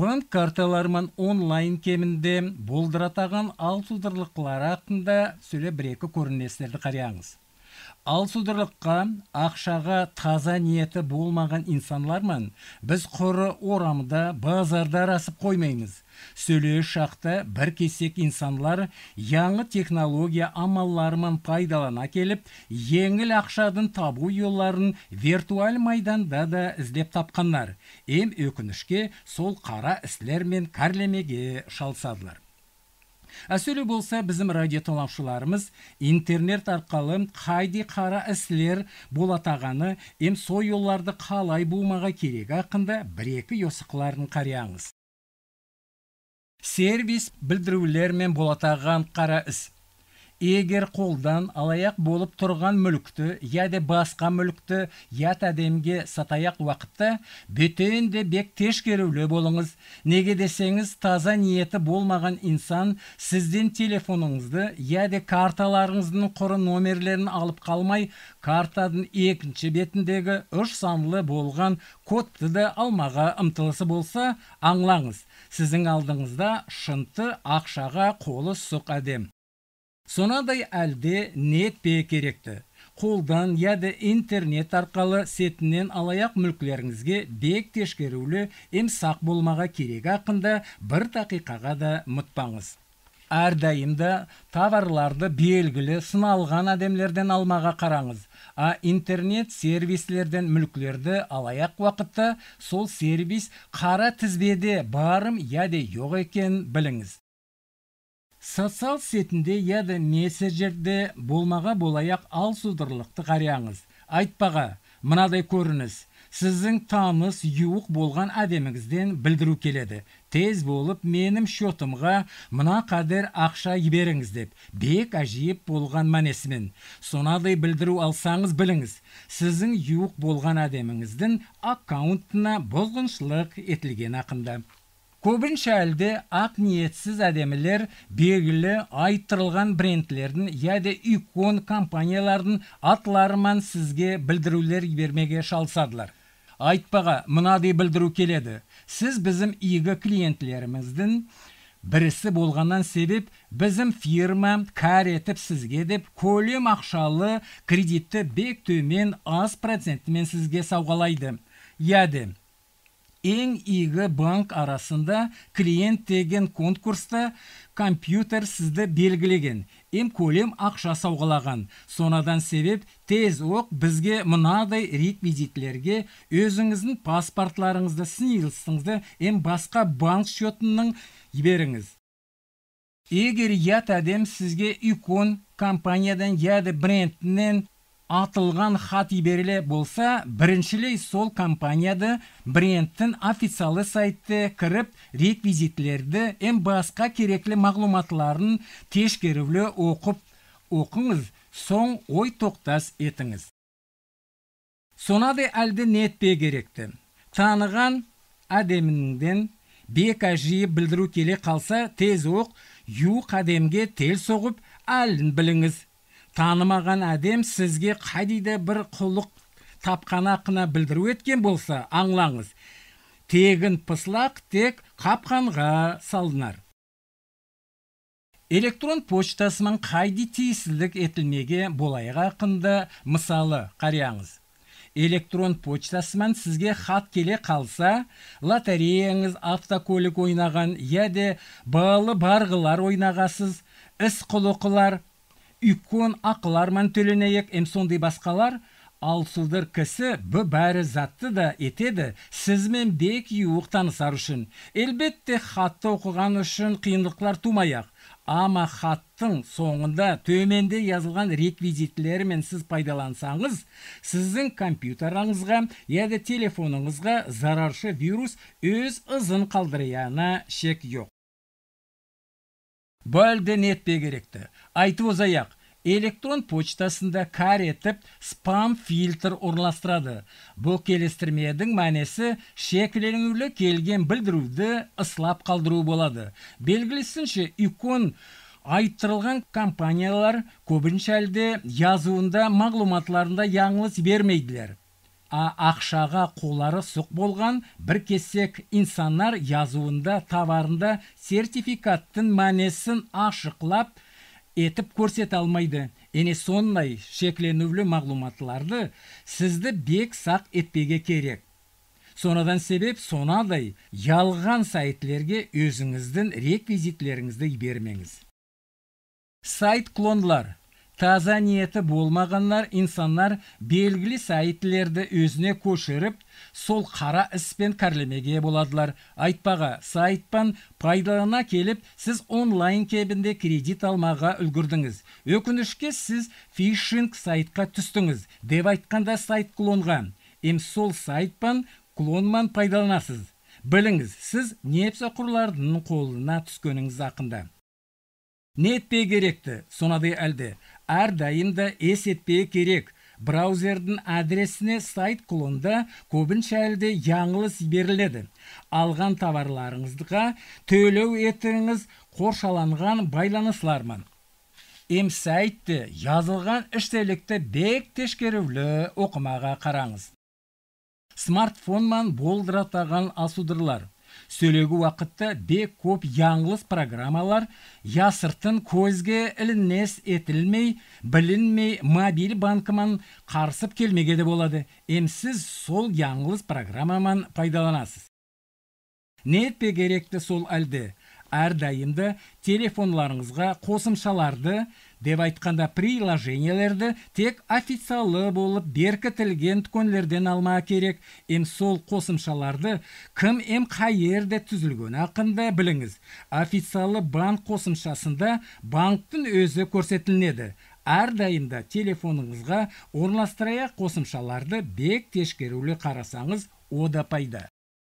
банк карталарыман онлайн кемінде болдыратаған ал тудырлықлары ақында сөйлеп бір екі көрінестерді қарияңыз ал судырлыққа ақшаға таза ниеті болмаған инсанлармен біз құры орамда базарда расып қоймаймыз сөйлеш шақта бір кесек инсанлар яңы технология амалларыман пайдалана келіп еңіл ақшадың табу жолларын виртуал майданда да іздеп тапқандар ем өкінішке сол қара ісілер мен кәрлемеге шалсадылар әсөлі болса бізім радиотолаушыларымыз интернет арқылы қайди қара іслер болатағаны ем сой оларды қалай болмаға керек ақында бір екі есіқларын қарияңыз сервис білдірулермен болатаған қара іс егер қолдан алаяқ болып тұрған мүлікті яде басқа мүлікті ят әдемге сатаяқ уақытта де бек тешкерулі болыңыз неге десеңіз таза ниеті болмаған инсан сізден телефоныңызды яде карталарыңыздың құры номерлерін алып қалмай картадың екінші бетіндегі үш санлы болған кодты да алмаға ұмтылысы болса аңлаңыз сіздің алдыңызда шынты ақшаға қолы сұқ әдем сонадай әлде нет пе керекті қолдан яды интернет арқалы сетінен алаяқ мүлклеріңізге бек тешкерулі емсақ болмаға керек ақында бір дақиқаға да мұтпаңыз әрдайым да товарларды белгілі сыналған адемлерден алмаға қараңыз а интернет сервислерден мүлклерді алаяқ уақытта сол сервис қара тізбеде барым яде жоқ екен біліңіз социал сетінде яда мессенджерде болмаға болаяқ ал судырлықты қарияңыз айтпаға мынадай көрініс сіздің таныс юық болған әдеміңізден білдіру келеді тез болып менім шотымға мына қадер ақша жіберіңіз деп бек әжейіп болған мәнесімен сонадай білдіру алсаңыз біліңіз сіздің юық болған әдеміңіздің аккаунтына бұзғыншылық етілген ақында көбінше әлде ақ ниетсіз әдемілер белгілі айттырылған брендлердің яде икон компаниялардың атларыман сізге білдірулер бермеге шалсадылар айтпаға мынадай білдіру келеді сіз бізім игі клиентлеріміздің бірісі болғаннан себеп бізім фирма етіп сізге деп көлем ақшалы кредитті бек төмен аз процентімен сізге сауғалайды яде ең игі банк арасында клиент деген конкурста компьютер сізді белгілеген ем көлем ақша сауғалаған сонадан себеп тез оқ бізге мынадай реквизитлерге өзіңіздің паспортларыңызды снилсыңызды ем басқа банк счетының беріңіз егер ят әдем сізге икон компаниядан яды брендінен, атылған хат іберіле болса біріншілей сол компанияды брендтің официалы сайтты кіріп реквизитлерді М басқа кереклі мағлұматларын тешкерулі оқып оқыңыз соң ой тоқтас етіңіз сонады әлді нетпе керекті таныған әдеміңден бек әжиі білдіру келе қалса тез оқ ю қадемге тел соғып әлін біліңіз танымаған әдем сізге қайдейді бір құлық тапқан ақына білдіру еткен болса аңлаңыз тегін пыслақ тек қапқанға салынар электрон почтасыман қайди тиісілік етілмеге болайық ақынды мысалы қарияңыз электрон почтасымен сізге хат келе қалса лотереяңыз автокөлік ойнаған яде иә балы барғылар ойнағасыз іс құлықылар үккөн акыларман төленейек эм сондай басқалар ал сұлдыр кісі бұ бәрі затты да етеді сізмен бек юық танысар үшін әлбетте хатты оқыған үшін қиындықлар тұмайық, ама хаттың соңында төменде жазылған реквизитлерімен сіз пайдалансаңыз сіздің компьютераңызға яда телефоныңызға зараршы вирус өз ызын шек жоқ Бөлден нетпе керекті. Айтып озаяқ, электрон почтасында кар етіп спам фильтр орналастырады. Бұл келістірмедің мәнесі үлі келген білдіруді ыслап қалдыру болады. Белгілісінше икон айтырылған компаниялар көбінше әлде язуында мағлұматларында яңылыс бермейділер А ақшаға қолары сұқ болған бір кесек инсанар язуында товарында сертификаттың мәнесін ашықлап етіп көрсет алмайды ене сондай шекленулі мағлұматларды сізді бек сақ етпеге керек сонадан себеп сонадай ялған сайтлерге өзіңіздің реквизитлеріңізді бермеңіз сайт клонлар таза ниеті болмағандар инсандар белгілі сайтлерді өзіне көшіріп сол қара іспен кәрлемеге боладылар айтпаға сайтпан пайдалана келіп сіз онлайн кебінде кредит алмаға үлгірдіңіз өкінішке сіз фишинг сайтқа түстіңіз деп айтқанда сайт клонға ем сол сайтпан, клонман пайдаланасыз біліңіз сіз құрлардың қолына түскеніңіз ақында нетпе керекті сонадай әлде дайында есетпе керек браузердің адресіне сайт құлында көбінше әлде яңылыс беріледі алған товарларыңызға төлеу етіңіз қоршаланған М-сайтті жазылған іштелікті бек тешкерулі оқымаға қараңыз смартфонман болдыратаған асудырлар сөйлегі уақытта бек көп яңылыс программалар ясыртын көзге ілінес етілмей білінмей мобиль банкыман қарсып келмеге де болады емсіз сол яңғылыс программаман пайдаланасыз нетпе керекті сол әлде әрдайымды телефонларыңызға қосымшаларды деп айтқанда приложениелерді тек официалы болып беркітілген дүкенлерден алма керек ем сол қосымшаларды кім ем қайерде түзілген ақында біліңіз официалы банк қосымшасында банктің өзі көрсетілінеді әрдайымда телефоныңызға орнастырая қосымшаларды бек тешкерулі қарасаңыз ода пайда